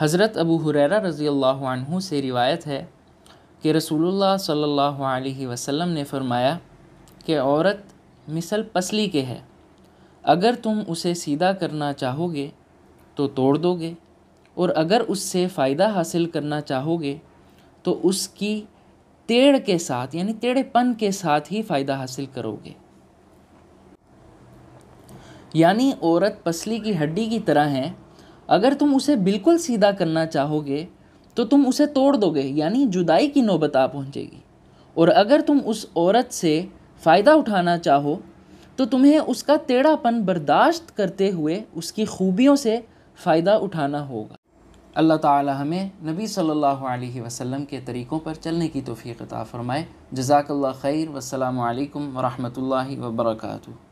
हज़रत अबू हुरैरा रज़ी अल्लाह से रिवायत है कि रसूलुल्लाह सल्लल्लाहु अलैहि वसल्लम ने फरमाया कि औरत मिसल पसली के है अगर तुम उसे सीधा करना चाहोगे तो तोड़ दोगे और अगर उससे फ़ायदा हासिल करना चाहोगे तो उसकी टेढ़ के साथ यानी टेढ़ेपन के साथ ही फ़ायदा हासिल करोगे यानी औरत पसली की हड्डी की तरह है अगर तुम उसे बिल्कुल सीधा करना चाहोगे तो तुम उसे तोड़ दोगे यानी जुदाई की नौबत आ पहुँचेगी और अगर तुम उस औरत से फ़ायदा उठाना चाहो तो तुम्हें उसका टेढ़ापन बर्दाश्त करते हुए उसकी खूबियों से फ़ायदा उठाना होगा अल्लाह ताला हमें नबी सल्लल्लाहु अलैहि वसल्लम के तरीक़ों पर चलने की तोफ़ी अता फ़रमाए जजाकल्ला खैर वसलम वरहमल वर्का